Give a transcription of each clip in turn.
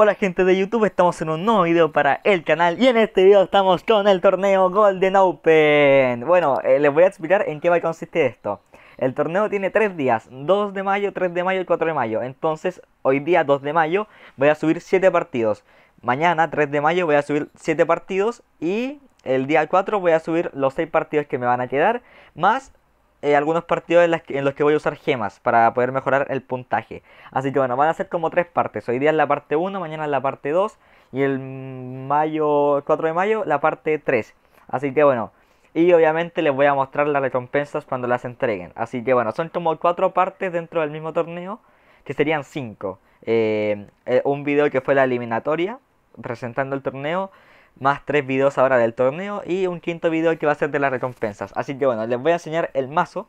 Hola gente de YouTube, estamos en un nuevo video para el canal y en este video estamos con el torneo Golden Open Bueno, eh, les voy a explicar en qué va a consistir esto El torneo tiene 3 días, 2 de mayo, 3 de mayo y 4 de mayo Entonces, hoy día 2 de mayo voy a subir 7 partidos Mañana 3 de mayo voy a subir 7 partidos y el día 4 voy a subir los 6 partidos que me van a quedar Más eh, algunos partidos en, los que voy a usar gemas para poder mejorar el puntaje. Así que bueno, van a ser como tres partes. Hoy día es la parte 1, mañana es la parte 2 y el mayo 4 de mayo la parte 3. Así que bueno, y obviamente les voy a mostrar las recompensas cuando las entreguen. Así que bueno, son como cuatro partes dentro del mismo torneo, que serían cinco. Eh, eh, un video que fue la eliminatoria, presentando el torneo, más tres videos ahora del torneo y un quinto video que va a ser de las recompensas. Así que bueno, les voy a enseñar el mazo.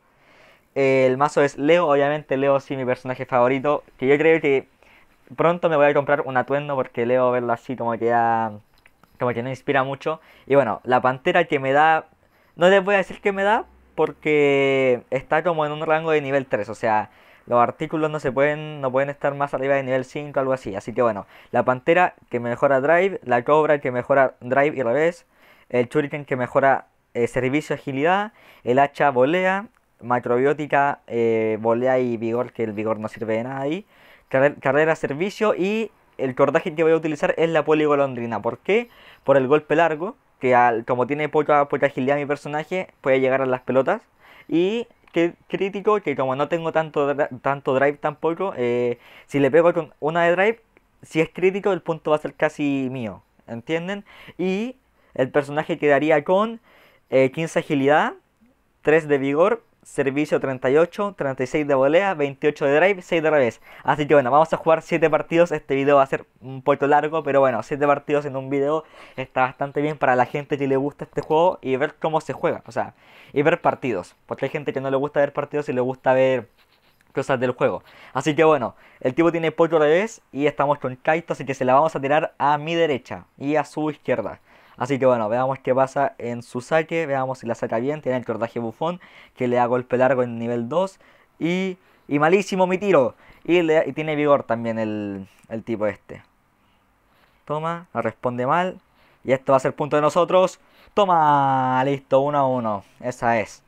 el mazo es Leo, obviamente Leo sí mi personaje favorito, que yo creo que pronto me voy a comprar un atuendo porque Leo verlo así como que ya, como que no inspira mucho. Y bueno, la pantera que me da, no les voy a decir que me da porque está como en un rango de nivel 3, o sea, los artículos no se pueden, no pueden estar más arriba de nivel 5, algo así. Así que bueno, la pantera que mejora drive, la cobra que mejora drive y revés, el shuriken que mejora eh, servicio agilidad, el hacha volea, macrobiótica eh, volea y vigor, que el vigor no sirve de nada ahí, carrera servicio y el cordaje que voy a utilizar es la poligolondrina. ¿Por qué? Por el golpe largo, que al, como tiene poca, poca agilidad mi personaje, puede llegar a las pelotas. Y crítico que como no tengo tanto, tanto drive tampoco, eh, si le pego con una de drive, si es crítico el punto va a ser casi mío, ¿entienden? Y el personaje quedaría con 15 eh, agilidad, 3 de vigor, servicio 38, 36 de volea, 28 de drive, 6 de revés. Así que bueno, vamos a jugar 7 partidos. Este video va a ser un poquito largo, pero bueno, 7 partidos en un video está bastante bien para la gente que le gusta este juego y ver cómo se juega, o sea, y ver partidos. Porque hay gente que no le gusta ver partidos y le gusta ver cosas del juego. Así que bueno, el tipo tiene pollo revés y estamos con Kaito, así que se la vamos a tirar a mi derecha y a su izquierda. Así que bueno, veamos qué pasa en su saque. Veamos si la saca bien. Tiene el cordaje bufón que le da golpe largo en nivel 2. Y, malísimo mi tiro. Y, tiene vigor también el, tipo este. Toma, responde mal. Y esto va a ser punto de nosotros. Toma, listo, 1 a 1. Esa es.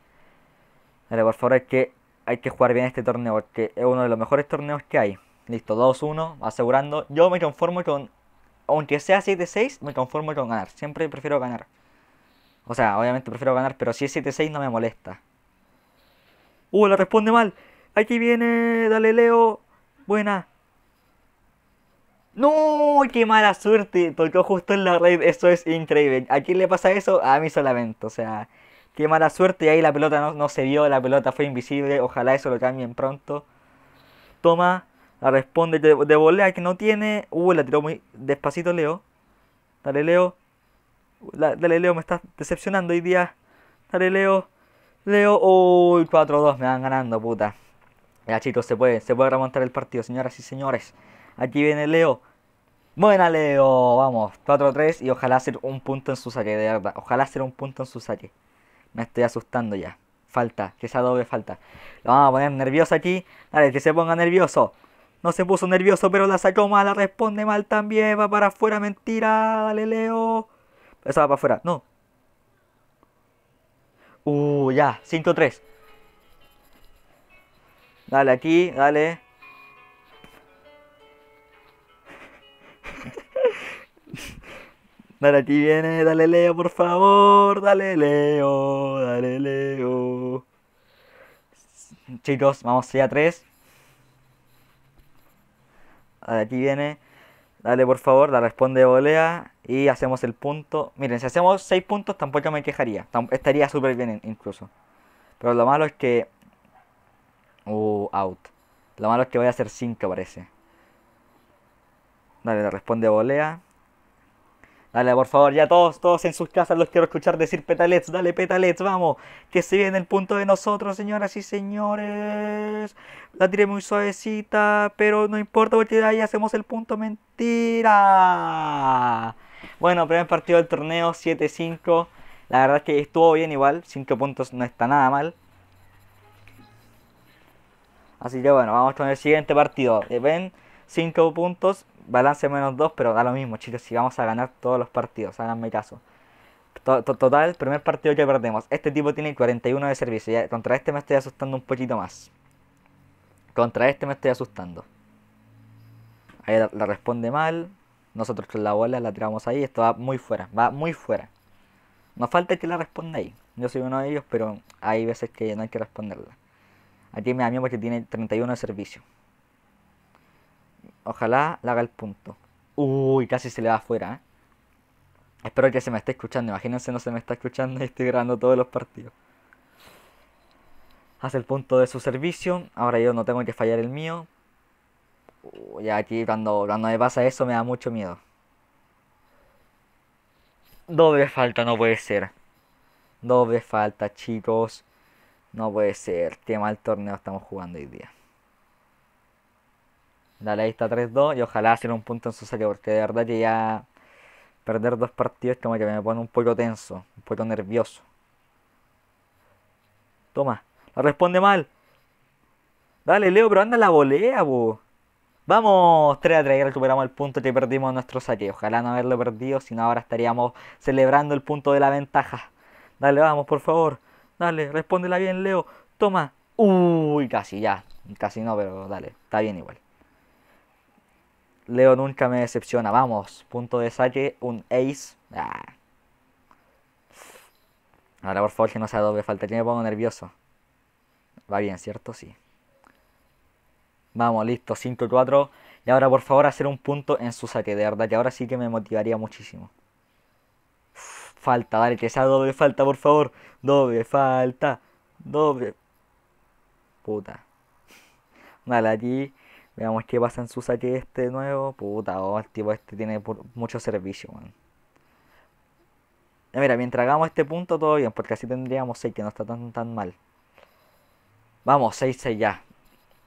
Dale, por favor, es que hay que jugar bien este torneo. Porque es uno de los mejores torneos que hay. Listo, 2-1, asegurando. Yo me conformo con aunque sea 7-6, me conformo con ganar. Siempre prefiero ganar. O sea, obviamente prefiero ganar, pero si es 7-6 no me molesta. Uh, la responde mal. Aquí viene, dale Leo. Buena. No, qué mala suerte. Tocó justo en la red. Eso es increíble. ¿A quién le pasa eso? A mí solamente. O sea, qué mala suerte. Y ahí la pelota no, no se vio. La pelota fue invisible. Ojalá eso lo cambien pronto. Toma. La responde de, volea que no tiene. Uh, la tiró muy despacito Leo. Dale Leo. dale Leo, me está decepcionando hoy día. Dale Leo. Leo. Uy, 4-2 me van ganando, puta. Ya chicos, se puede, se puede remontar el partido, señoras y señores. Aquí viene Leo. Buena Leo, vamos, 4-3 y ojalá hacer un punto en su saque, de verdad. Ojalá hacer un punto en su saque. Me estoy asustando ya. Falta, que esa doble falta. Lo vamos a poner nervioso aquí. Dale, que se ponga nervioso. No se puso nervioso, pero la sacó la Responde mal también. Va para afuera. Mentira. Dale, Leo. Esa va para afuera. No. Uh, ya. 5-3. Dale aquí. Dale. Dale, aquí viene. Dale, Leo, por favor. Dale, Leo. Dale, Leo. Chicos, vamos 6 a 3. Aquí viene, dale por favor, la responde volea y hacemos el punto. Miren, si hacemos 6 puntos tampoco me quejaría, estaría súper bien incluso. Pero lo malo es que... Uh, out. Lo malo es que voy a hacer 5 parece. Dale, la responde volea. Dale, por favor, ya todos, todos en sus casas los quiero escuchar decir petalets, dale petalets, vamos, que se viene el punto de nosotros, señoras y señores. La tiré muy suavecita, pero no importa porque de ahí hacemos el punto mentira. Bueno, primer partido del torneo, 7-5. La verdad es que estuvo bien igual, 5 puntos no está nada mal. Así que bueno, vamos con el siguiente partido. Eh, ven, 5 puntos, balance menos 2, pero da lo mismo, chicos, si vamos a ganar todos los partidos, háganme caso. total, primer partido que perdemos. Este tipo tiene 41 de servicio. contra este me estoy asustando un poquito más. Contra este me estoy asustando. Ahí la, responde mal. Nosotros con la bola la tiramos ahí. Esto va muy fuera. Va muy fuera. Nos falta que la responda ahí. Yo soy uno de ellos, pero hay veces que no hay que responderla. Aquí me da miedo porque tiene 31 de servicio. Ojalá la haga el punto. Uy, casi se le va afuera, ¿eh? Espero que se me esté escuchando. Imagínense, no se me está escuchando estoy grabando todos los partidos. Hace el punto de su servicio. Ahora yo no tengo que fallar el mío. Ya aquí cuando, cuando me pasa eso me da mucho miedo. Doble falta, no puede ser. Doble falta, chicos. No puede ser. Qué mal torneo estamos jugando hoy día. Dale, ahí está 3-2 y ojalá hacer un punto en su saque porque de verdad que ya perder dos partidos como que me pone un poco tenso, un poco nervioso. Toma, la responde mal. Dale, Leo, pero anda la volea, bo. Vamos, 3 a 3, recuperamos el punto que perdimos en nuestro saque. Ojalá no haberlo perdido, sino ahora estaríamos celebrando el punto de la ventaja. Dale, vamos, por favor. Dale, respóndela bien, Leo. Toma. Uy, casi ya. Casi no, pero dale, está bien igual. Leo nunca me decepciona. Vamos, punto de saque, un ace. Ah. Ahora por favor que no sea doble falta, que me pongo nervioso. Va bien, ¿cierto? Sí. Vamos, listo, 5-4. Y ahora por favor hacer un punto en su saque, de verdad, que ahora sí que me motivaría muchísimo. Falta, dale, que sea doble falta, por favor. Doble falta. Doble. Puta. Dale aquí. Veamos qué este pasa en su saque este nuevo. Puta, oh, el tipo este tiene mucho servicio, man. Mira, mientras hagamos este punto todo bien, porque así tendríamos 6, que no está tan tan mal. Vamos, 6-6 ya.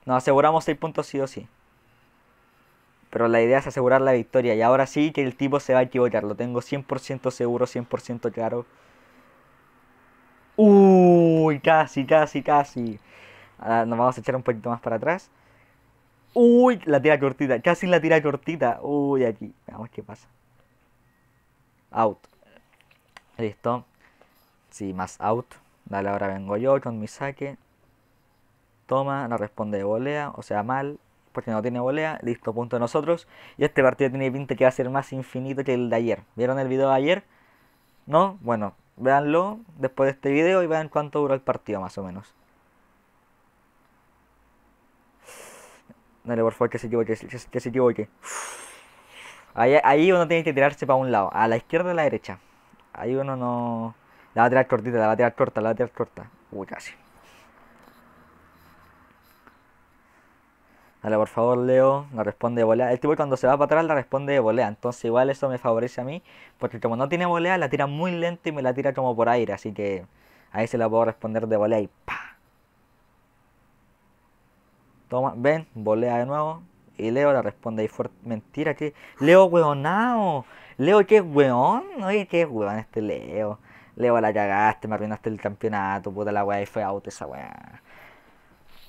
Nos aseguramos 6 puntos sí o sí. Pero la idea es asegurar la victoria. Y ahora sí que el tipo se va a equivocar. Lo tengo 100% seguro, 100% claro. Uy, casi, casi, casi. Ahora nos vamos a echar un poquito más para atrás. Uy, la tira cortita, casi la tira cortita. Uy, aquí. veamos ¿qué pasa? Out. Listo. Sí, más out. Dale, ahora vengo yo con mi saque. Toma, no responde volea, o sea, mal, porque no tiene volea. Listo, punto de nosotros. Y este partido tiene pinta que va a ser más infinito que el de ayer. ¿Vieron el video de ayer? ¿No? Bueno, véanlo después de este video y vean cuánto duró el partido más o menos. Dale, por favor, que se equivoque, que se equivoque. Ahí, uno tiene que tirarse para un lado, a la izquierda o a la derecha. Ahí uno no... La va a tirar cortita, la va a tirar corta, la va a tirar corta. Uy, casi. Dale, por favor, Leo. No responde de volea. El tipo cuando se va para atrás la responde de volea. Entonces igual eso me favorece a mí. Porque como no tiene volea, la tira muy lento y me la tira como por aire. Así que ahí se la puedo responder de volea y ¡pa! ven, volea de nuevo. Y Leo le responde ahí fuerte. Mentira, que. Leo, weonao. Leo, qué weón. Oye, qué weón este Leo. Leo, la cagaste, me arruinaste el campeonato. Puta la weá, y fue out esa weá.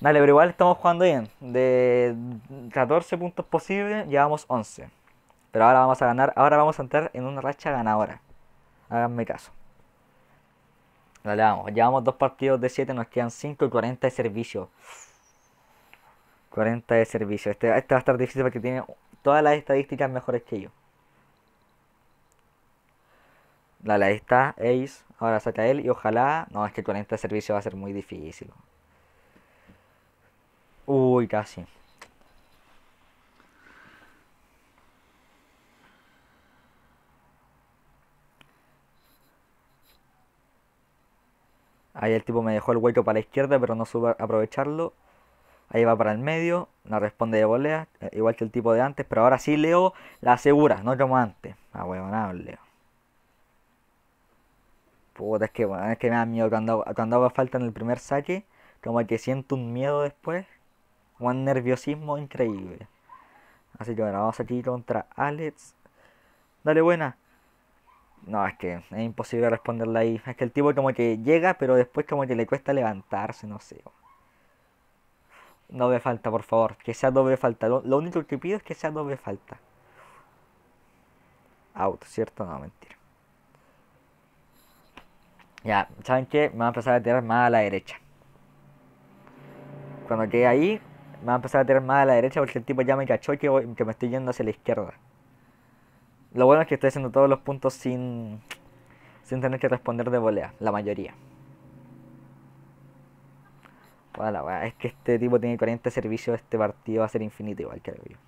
Dale, pero igual estamos jugando bien. De 14 puntos posibles, llevamos 11. Pero ahora vamos a ganar. Ahora vamos a entrar en una racha ganadora. Háganme caso. Dale, vamos. Llevamos dos partidos de 7, nos quedan 5 y 40 de servicio. 40 de servicio. Este, este, va a estar difícil porque tiene todas las estadísticas mejores que yo. la ahí está, Ace. Ahora saca él y ojalá... No, es que 40 de servicio va a ser muy difícil. Uy, casi. Ahí el tipo me dejó el hueco para la izquierda, pero no a aprovecharlo. Ahí va para el medio, no responde de volea, eh, igual que el tipo de antes, pero ahora sí Leo la asegura, no como antes. Ah, huevonado ah, Leo. Puta, es que, bueno, que me da miedo cuando, cuando hago falta en el primer saque, como que siento un miedo después, un nerviosismo increíble. Así que bueno, vamos aquí contra Alex. Dale buena. No, es que es imposible responderla ahí. Es que el tipo como que llega, pero después como que le cuesta levantarse, no sé no ve falta, por favor. Que sea doble falta. Lo, único que pido es que sea doble falta. Out, ¿cierto? No, mentira. Ya, ¿saben qué? Me va a empezar a tirar más a la derecha. Cuando quede ahí, me va a empezar a tirar más a la derecha porque el tipo ya me cachó que, que me estoy yendo hacia la izquierda. Lo bueno es que estoy haciendo todos los puntos sin, sin tener que responder de volea, la mayoría es que este tipo tiene 40 servicios, este partido va a ser infinito igual que el mío.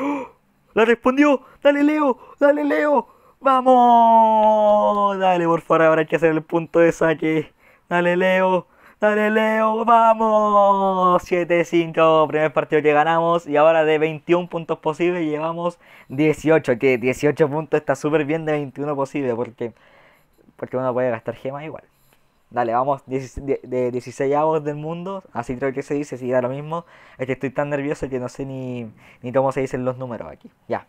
¡Oh! ¡La respondió! ¡Dale, Leo! ¡Dale, Leo! ¡Vamos! Dale, por favor, hay que hacer el punto de saque. ¡Dale, Leo! ¡Dale, Leo! ¡Vamos! 7-5, primer partido que ganamos. Y ahora de 21 puntos posibles llevamos 18. Que 18 puntos está súper bien de 21 posible porque, porque uno puede gastar gemas igual. Dale, vamos, de 16 avos del mundo, así creo que se dice, si da lo mismo. Es que estoy tan nervioso que no sé ni, cómo se dicen los números aquí. Ya.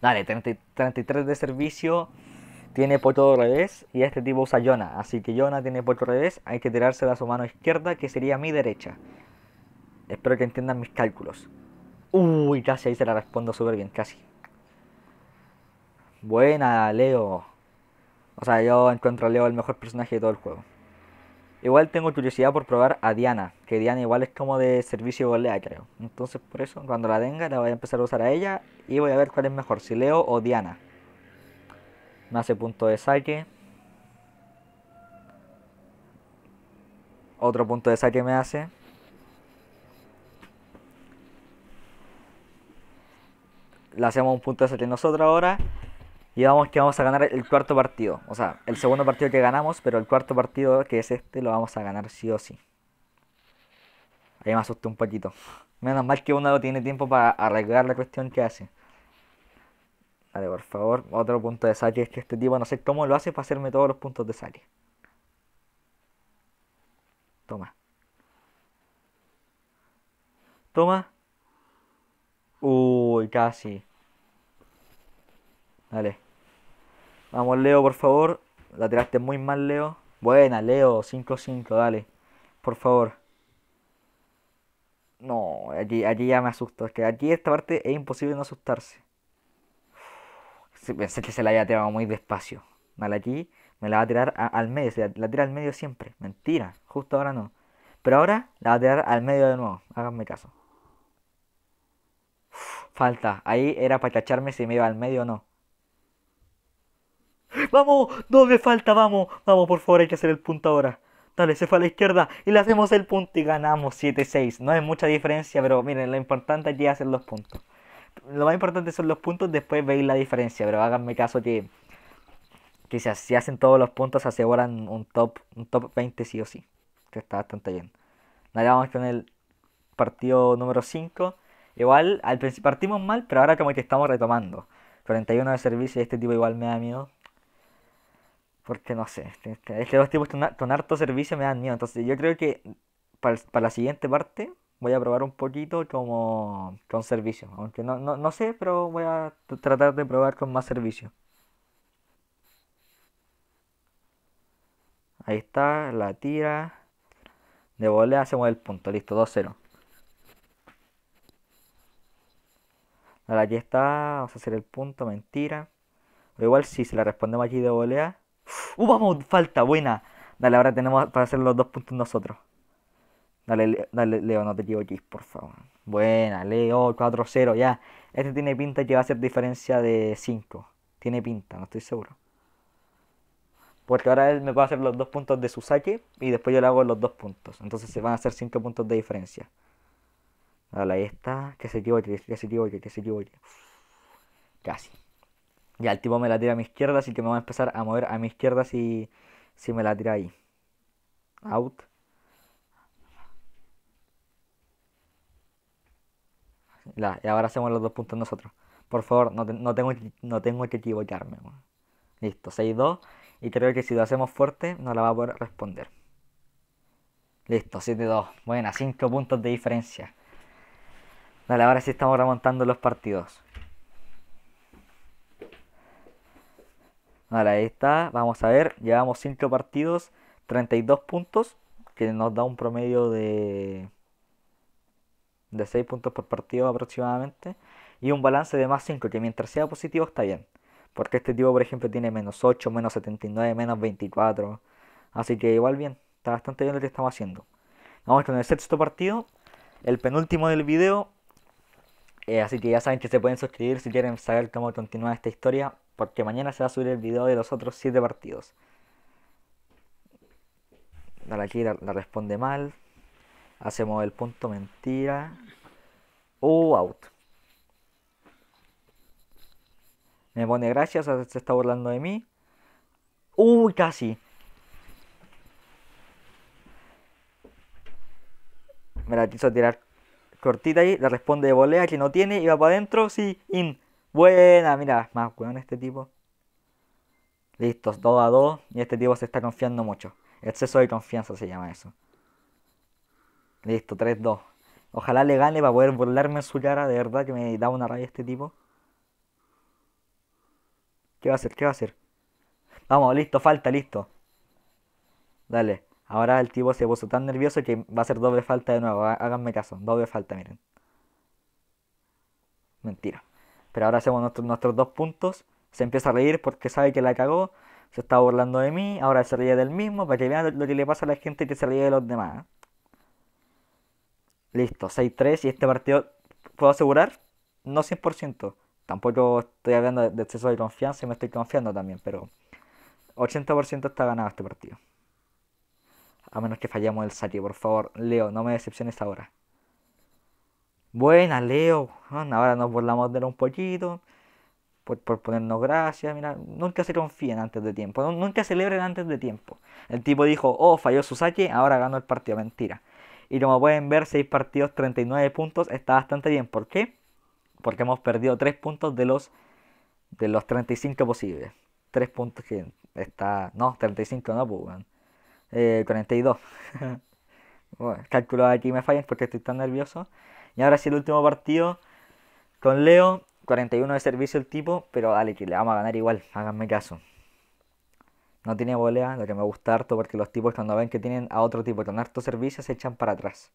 Dale, 33 de servicio, tiene por todo revés y este tipo usa Yona. Así que Yona tiene todo revés, hay que tirársela a su mano izquierda, que sería mi derecha. Espero que entiendan mis cálculos. Uy, casi ahí se la respondo súper bien, casi. Buena, Leo. O sea, yo encuentro a Leo el mejor personaje de todo el juego. Igual tengo curiosidad por probar a Diana, que Diana igual es como de servicio golea, creo. Entonces por eso, cuando la tenga, la voy a empezar a usar a ella y voy a ver cuál es mejor, si Leo o Diana. Me hace punto de saque. Otro punto de saque me hace. Le hacemos un punto de saque nosotros ahora. Y vamos que vamos a ganar el cuarto partido. O sea, el segundo partido que ganamos, pero el cuarto partido que es este lo vamos a ganar sí o sí. Ahí me asusté un poquito. Menos mal que uno tiene tiempo para arreglar la cuestión que hace. Vale, por favor. Otro punto de saque es que este tipo no sé cómo lo hace para hacerme todos los puntos de saque. Toma. Toma. Uy, casi. Dale. Vamos, Leo, por favor. La tiraste muy mal, Leo. Buena, Leo. 5-5, dale. Por favor. No, aquí, ya me asusto. Es que aquí esta parte es imposible no asustarse. pensé que se la había tirado muy despacio. Vale, aquí me la va a tirar al medio. Se la, tira al medio siempre. Mentira. Justo ahora no. Pero ahora la va a tirar al medio de nuevo. Háganme caso. falta. Ahí era para cacharme si me iba al medio o no. Vamos, no me falta, vamos, vamos, por favor, hay que hacer el punto ahora. Dale, se fue a la izquierda y le hacemos el punto y ganamos 7-6. No es mucha diferencia, pero miren, lo importante aquí es hacer los puntos. Lo más importante son los puntos, después veis la diferencia, pero háganme caso que, que si, hacen todos los puntos aseguran un top, un top 20 sí o sí, que está bastante bien. Nada vamos con el partido número 5. Igual, al principio partimos mal, pero ahora como que estamos retomando. 41 de servicio y este tipo igual me da miedo. Porque no sé, es que los tipos con harto servicio me dan miedo. Entonces yo creo que para, la siguiente parte voy a probar un poquito como con servicio. Aunque no, sé, pero voy a tratar de probar con más servicio. Ahí está, la tira. De volea hacemos el punto, listo, 2-0. Ahora aquí está, vamos a hacer el punto, mentira. Pero igual si se la respondemos aquí de volea, Uh, vamos, falta, buena. Dale, ahora tenemos para hacer los dos puntos nosotros. Dale, dale, Leo, no te equivoques, por favor. Buena, Leo, 4-0, ya. Este tiene pinta que va a ser diferencia de 5. Tiene pinta, no estoy seguro. Porque ahora él me va a hacer los dos puntos de su saque y después yo le hago los dos puntos. Entonces se van a hacer 5 puntos de diferencia. Dale, ahí está. Que se equivoque, que se equivoque, que se equivoque. Casi. Ya el tipo me la tira a mi izquierda, así que me va a empezar a mover a mi izquierda si, me la tira ahí. Out. y ahora hacemos los dos puntos nosotros. Por favor, no, tengo, no tengo que equivocarme. Listo, 6-2. Y creo que si lo hacemos fuerte, no la va a poder responder. Listo, 7-2. Buena, 5 puntos de diferencia. Dale, ahora sí estamos remontando los partidos. Ahora ahí está, vamos a ver, llevamos 5 partidos, 32 puntos, que nos da un promedio de, de 6 puntos por partido aproximadamente, y un balance de más 5, que mientras sea positivo está bien, porque este tipo por ejemplo tiene menos 8, menos 79, menos 24, así que igual bien, está bastante bien lo que estamos haciendo. Vamos con el sexto partido, el penúltimo del video, eh, así que ya saben que se pueden suscribir si quieren saber cómo continúa esta historia porque mañana se va a subir el video de los otros 7 partidos. Dale aquí, la, responde mal. Hacemos el punto mentira. Oh, out. Me pone gracias, se está burlando de mí. Uy, casi. Me la quiso tirar cortita ahí, le responde de volea que no tiene y va para adentro, sí, in. Buena, mira, más weón este tipo. Listos, mm. 2 a 2. Y este tipo se está confiando mucho. Exceso de confianza se llama eso. Listo, 3-2. Ojalá le gane para poder burlarme en su cara. De verdad que me da una rabia este tipo. ¿Qué va a hacer? ¿Qué va a hacer? Vamos, listo, falta, listo. Dale. Ahora el tipo se puso tan nervioso que va a ser doble falta de nuevo. Háganme caso, doble falta, miren. Mentira. Pero ahora hacemos nuestros dos puntos. Se empieza a reír porque sabe que la cagó. Se está burlando de mí. Ahora se ríe del mismo. Para que vean lo que le pasa a la gente y que se ríe de los demás. Listo, 6-3. Y este partido, puedo asegurar, no 100%. Tampoco estoy hablando de, exceso de confianza y me estoy confiando también, pero 80% está ganado este partido. A menos que fallemos el saque, por favor. Leo, no me decepciones ahora. Buena, Leo. Ah, ahora nos volvamos de él un poquito. Por, ponernos gracias. Mira, nunca se confíen antes de tiempo. Nunca celebren antes de tiempo. El tipo dijo, oh, falló su saque, ahora ganó el partido. Mentira. Y como pueden ver, 6 partidos, 39 puntos. Está bastante bien. ¿Por qué? Porque hemos perdido 3 puntos de los, de los 35 posibles. 3 puntos que está... No, 35 no, pues, eh, 42. bueno, calculo aquí me fallan porque estoy tan nervioso. Y ahora sí el último partido con Leo. 41 de servicio el tipo, pero dale que le vamos a ganar igual, háganme caso. No tiene volea, lo que me gusta harto porque los tipos cuando ven que tienen a otro tipo con harto servicio se echan para atrás.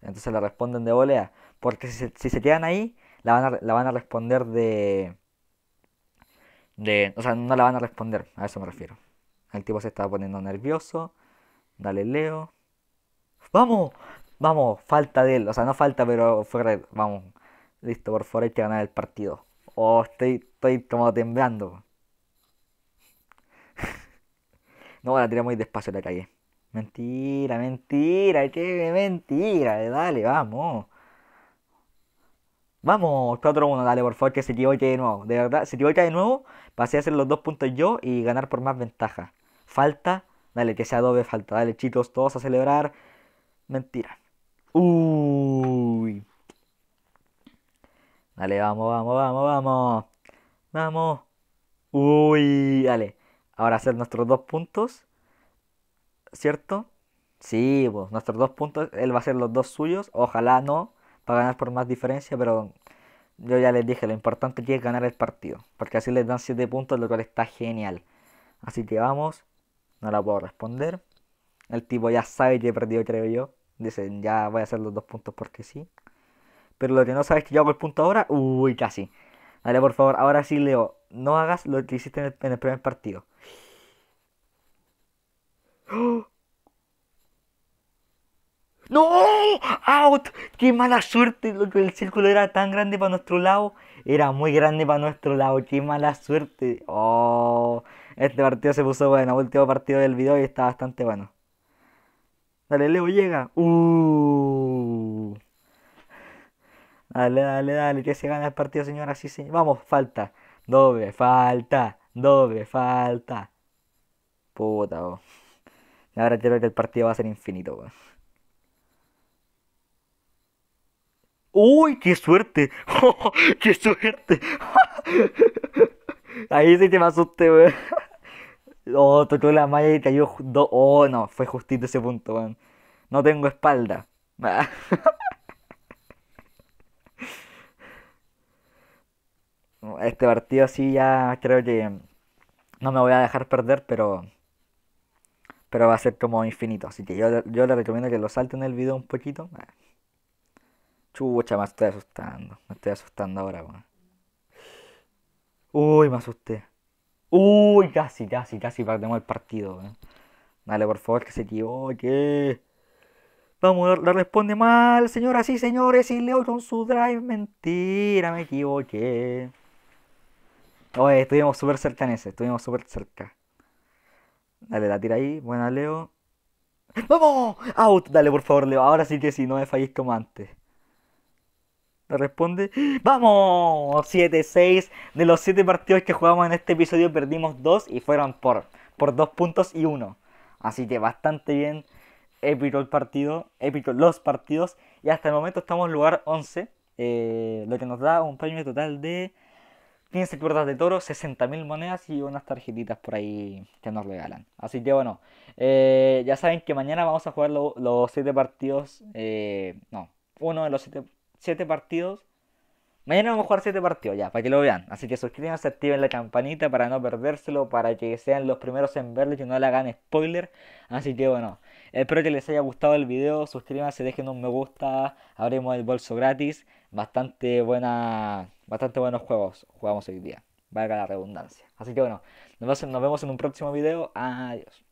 Entonces le responden de volea, porque si, se quedan ahí, la van a, responder de, de... O sea, no la van a responder, a eso me refiero. El tipo se está poniendo nervioso. Dale, Leo. ¡Vamos! Vamos, falta de él. O sea, no falta, pero fuera Vamos. Listo, por favor, hay que ganar el partido. Oh, estoy, estoy como temblando. no, la tiré muy despacio la calle. Mentira, mentira, qué mentira. Dale, vamos. Vamos, 4-1, dale, por favor, que se equivoque de nuevo. De verdad, se equivoque de nuevo, pasé a hacer los dos puntos yo y ganar por más ventaja. Falta, dale, que sea doble falta. Dale, chicos, todos a celebrar. Mentira. Uy. Dale, vamos, vamos, vamos, vamos. Vamos. Uy, dale. Ahora hacer nuestros dos puntos. ¿Cierto? Sí, pues nuestros dos puntos. Él va a hacer los dos suyos. Ojalá no. Para ganar por más diferencia. Pero yo ya les dije, lo importante aquí es ganar el partido. Porque así les dan siete puntos, lo cual está genial. Así que vamos. No la puedo responder. El tipo ya sabe que he perdido, creo yo. Dicen, ya voy a hacer los dos puntos porque sí. Pero lo que no sabes que yo hago el punto ahora, uy, casi. Dale, por favor, ahora sí, Leo, no hagas lo que hiciste en el, primer partido. ¡No! ¡Out! ¡Qué mala suerte! El círculo era tan grande para nuestro lado. Era muy grande para nuestro lado. ¡Qué mala suerte! ¡Oh! Este partido se puso bueno. Último partido del video y está bastante bueno. Dale, Leo, llega. Uh. Dale, dale, dale, que se gana el partido, señora. Sí, Vamos, falta. Doble, falta. Doble, falta. Puta, bo. Ahora creo que el partido va a ser infinito, bo. ¡Uy, qué suerte! ¡Qué suerte! Ahí sí te me asusté, weón. Oh, tocó la malla y cayó. dos Oh, no, fue justito ese punto, weón. No tengo espalda. este partido sí ya creo que no me voy a dejar perder, pero pero va a ser como infinito. Así que yo, yo le recomiendo que lo salten el video un poquito. Chucha, me estoy asustando. Me estoy asustando ahora, weón. Uy, me asusté. Uy, casi, casi, casi perdemos el partido. Eh. Dale, por favor, que se equivoque. Vamos, le responde mal, señoras y señores, y Leo con su drive. Mentira, me equivoqué. Oye, estuvimos súper cerca en ese, estuvimos súper cerca. Dale, la tira ahí, buena Leo. ¡Vamos! ¡Out! Dale, por favor, Leo. Ahora sí que sí, no me falléis como antes. Le responde, vamos, 7-6. De los 7 partidos que jugamos en este episodio perdimos 2 y fueron por, por 2 puntos y 1. Así que bastante bien, épico el partido, épico los partidos. Y hasta el momento estamos en lugar 11, eh, lo que nos da un premio total de 15 cuerdas de toro, 60.000 monedas y unas tarjetitas por ahí que nos regalan. Así que bueno, eh, ya saben que mañana vamos a jugar los 7 partidos, eh, no, uno de los 7 7 partidos. Mañana vamos a jugar 7 partidos ya, para que lo vean. Así que suscríbanse, activen la campanita para no perdérselo, para que sean los primeros en verlo y no le hagan spoiler. Así que bueno, espero que les haya gustado el video. Suscríbanse, dejen un me gusta, abrimos el bolso gratis. Bastante, buena, bastante buenos juegos jugamos hoy día, valga la redundancia. Así que bueno, nos vemos en un próximo video. Adiós.